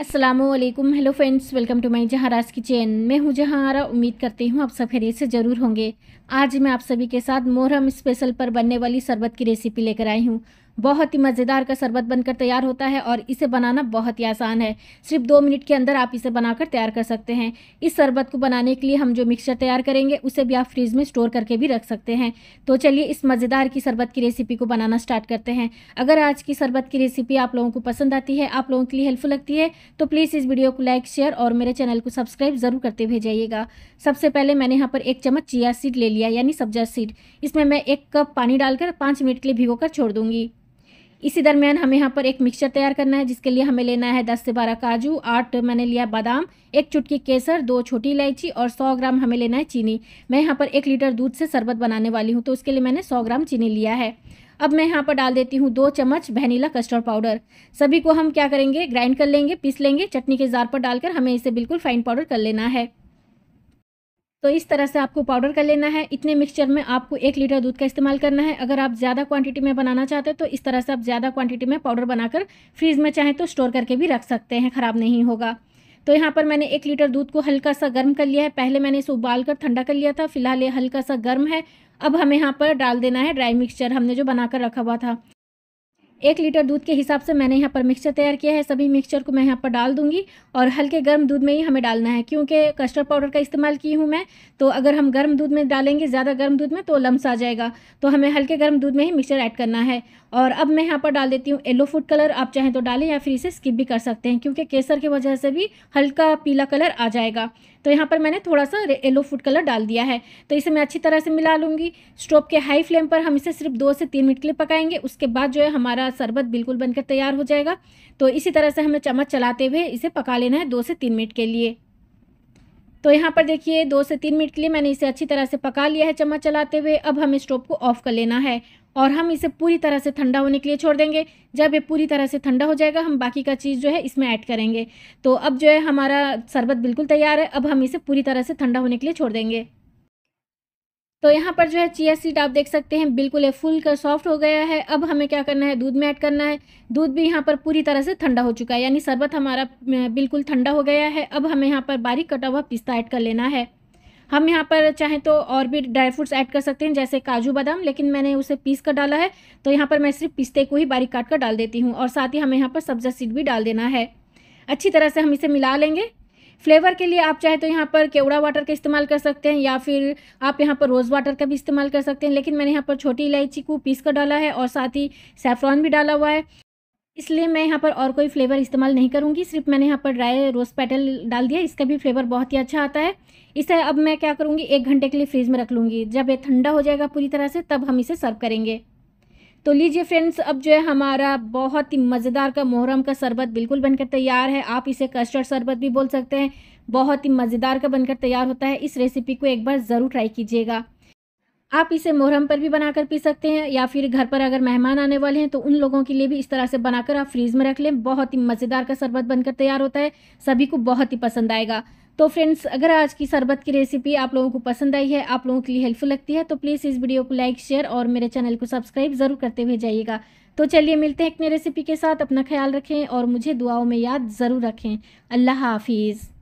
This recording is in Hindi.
Aslam hello friends welcome to my जहाराज किचन मैं हूँ जहारा उम्मीद करती हूँ आप सब खैरियत से ज़रूर होंगे आज मैं आप सभी के साथ मोहरम स्पेशल पर बनने वाली शरबत की रेसिपी लेकर आई हूँ बहुत ही मज़ेदार का शरबत बनकर तैयार होता है और इसे बनाना बहुत ही आसान है सिर्फ दो मिनट के अंदर आप इसे बनाकर तैयार कर सकते हैं इस शरबत को बनाने के लिए हम जो मिक्सचर तैयार करेंगे उसे भी आप फ्रीज में स्टोर करके भी रख सकते हैं तो चलिए इस मज़ेदार की शरबत की रेसिपी को बनाना स्टार्ट करते हैं अगर आज की शरबत की रेसिपी आप लोगों को पसंद आती है आप लोगों के लिए हेल्पफुल लगती है तो प्लीज़ इस वीडियो को लाइक शेयर और मेरे चैनल को सब्सक्राइब ज़रूर करते भेजाइएगा सबसे पहले मैंने यहाँ पर एक चम्मच चिया सीड ले लिया यानी सब्जा सीड इसमें मैं एक कप पानी डालकर पाँच मिनट के लिए भिगो छोड़ दूंगी इसी दरमियान हमें यहाँ पर एक मिक्सचर तैयार करना है जिसके लिए हमें लेना है दस से बारह काजू आठ मैंने लिया बादाम एक चुटकी केसर दो छोटी इलायची और सौ ग्राम हमें लेना है चीनी मैं यहाँ पर एक लीटर दूध से शरबत बनाने वाली हूँ तो उसके लिए मैंने सौ ग्राम चीनी लिया है अब मैं यहाँ पर डाल देती हूँ दो चम्मच वेनीला कस्टर्ड पाउडर सभी को हम क्या करेंगे ग्राइंड कर लेंगे पीस लेंगे चटनी के जार पर डालकर हमें इसे बिल्कुल फाइन पाउडर कर लेना है तो इस तरह से आपको पाउडर कर लेना है इतने मिक्सचर में आपको एक लीटर दूध का इस्तेमाल करना है अगर आप ज़्यादा क्वांटिटी में बनाना चाहते हैं तो इस तरह से आप ज़्यादा क्वांटिटी में पाउडर बनाकर फ्रीज में चाहें तो स्टोर करके भी रख सकते हैं ख़राब नहीं होगा तो यहाँ पर मैंने एक लीटर दूध को हल्का सा गर्म कर लिया है पहले मैंने इसे उबाल कर ठंडा कर लिया था फिलहाल ये हल्का सा गर्म है अब हमें यहाँ पर डाल देना है ड्राई मिक्सचर हमने जो बनाकर रखा हुआ था एक लीटर दूध के हिसाब से मैंने यहाँ पर मिक्सचर तैयार किया है सभी मिक्सचर को मैं यहाँ पर डाल दूंगी और हल्के गर्म दूध में ही हमें डालना है क्योंकि कस्टर्ड पाउडर का इस्तेमाल की हूँ मैं तो अगर हम गर्म दूध में डालेंगे ज़्यादा गर्म दूध में तो लम्स आ जाएगा तो हमें हल्के गर्म दूध में ही मिक्सचर ऐड करना है और अब मैं यहाँ पर डाल देती हूँ येलो फूड कलर आप चाहें तो डालें या फिर इसे स्किप भी कर सकते हैं क्योंकि केसर की वजह से भी हल्का पीला कलर आ जाएगा तो यहाँ पर मैंने थोड़ा सा येलो फूड कलर डाल दिया है तो इसे मैं अच्छी तरह से मिला लूँगी स्टोव के हाई फ्लेम पर हम इसे सिर्फ दो से तीन मिनट के लिए पकाएंगे उसके बाद जो है हमारा शरबत बिल्कुल बनकर तैयार हो जाएगा तो इसी तरह से हमें चम्मच चलाते हुए इसे पका लेना है दो से तीन मिनट के लिए तो यहाँ पर देखिए दो से तीन मिनट के लिए मैंने इसे अच्छी तरह से पका लिया है चम्मच चलाते हुए अब हमें स्टोव को ऑफ कर लेना है और हम इसे पूरी तरह से ठंडा होने के लिए छोड़ देंगे जब ये पूरी तरह से ठंडा हो जाएगा हम बाकी का चीज़ जो है इसमें ऐड करेंगे तो अब जो है हमारा शरबत बिल्कुल तैयार है अब हम इसे पूरी तरह से ठंडा होने के लिए छोड़ देंगे तो यहाँ पर जो है चिया सीड आप देख सकते हैं बिल्कुल ये फुल कर सॉफ्ट हो गया है अब हमें क्या करना है दूध में ऐड करना है दूध भी यहाँ पर पूरी तरह से ठंडा हो चुका है यानी शरबत हमारा बिल्कुल ठंडा हो गया है अब हमें यहाँ पर बारीक कटा हुआ पिस्ता ऐड कर लेना है हम यहाँ पर चाहें तो और भी ड्राई फ्रूट्स ऐड कर सकते हैं जैसे काजू बादाम लेकिन मैंने उसे पीस कर डाला है तो यहाँ पर मैं सिर्फ पिस्ते को ही बारीक काट कर डाल देती हूँ और साथ ही हमें यहाँ पर सब्जा सीड भी डाल देना है अच्छी तरह से हम इसे मिला लेंगे फ्लेवर के लिए आप चाहे तो यहाँ पर केवड़ा वाटर का इस्तेमाल कर सकते हैं या फिर आप यहाँ पर रोज़ वाटर का भी इस्तेमाल कर सकते हैं लेकिन मैंने यहाँ पर छोटी इलायची को पीस कर डाला है और साथ ही सेफ्रॉन भी डाला हुआ है इसलिए मैं यहाँ पर और कोई फ्लेवर इस्तेमाल नहीं करूँगी सिर्फ मैंने यहाँ पर ड्राई रोज़ पेटल डाल दिया इसका भी फ्लेवर बहुत ही अच्छा आता है इसे अब मैं क्या करूँगी एक घंटे के लिए फ्रीज में रख लूँगी जब ये ठंडा हो जाएगा पूरी तरह से तब हम इसे सर्व करेंगे तो लीजिए फ्रेंड्स अब जो है हमारा बहुत ही मज़ेदार का मोहरम का शरबत बिल्कुल बनकर तैयार है आप इसे कस्टर्ड शरबत भी बोल सकते हैं बहुत ही मज़ेदार का बनकर तैयार होता है इस रेसिपी को एक बार ज़रूर ट्राई कीजिएगा आप इसे मोहरम पर भी बनाकर पी सकते हैं या फिर घर पर अगर मेहमान आने वाले हैं तो उन लोगों के लिए भी इस तरह से बनाकर आप फ्रीज़ में रख लें बहुत ही मज़ेदार का शरबत बनकर तैयार होता है सभी को बहुत ही पसंद आएगा तो फ्रेंड्स अगर आज की शरबत की रेसिपी आप लोगों को पसंद आई है आप लोगों के लिए हेल्पफुल लगती है तो प्लीज़ इस वीडियो को लाइक शेयर और मेरे चैनल को सब्सक्राइब ज़रूर करते हुए जाइएगा तो चलिए मिलते हैं एक नई रेसिपी के साथ अपना ख्याल रखें और मुझे दुआओं में याद ज़रूर रखें अल्लाह हाफिज़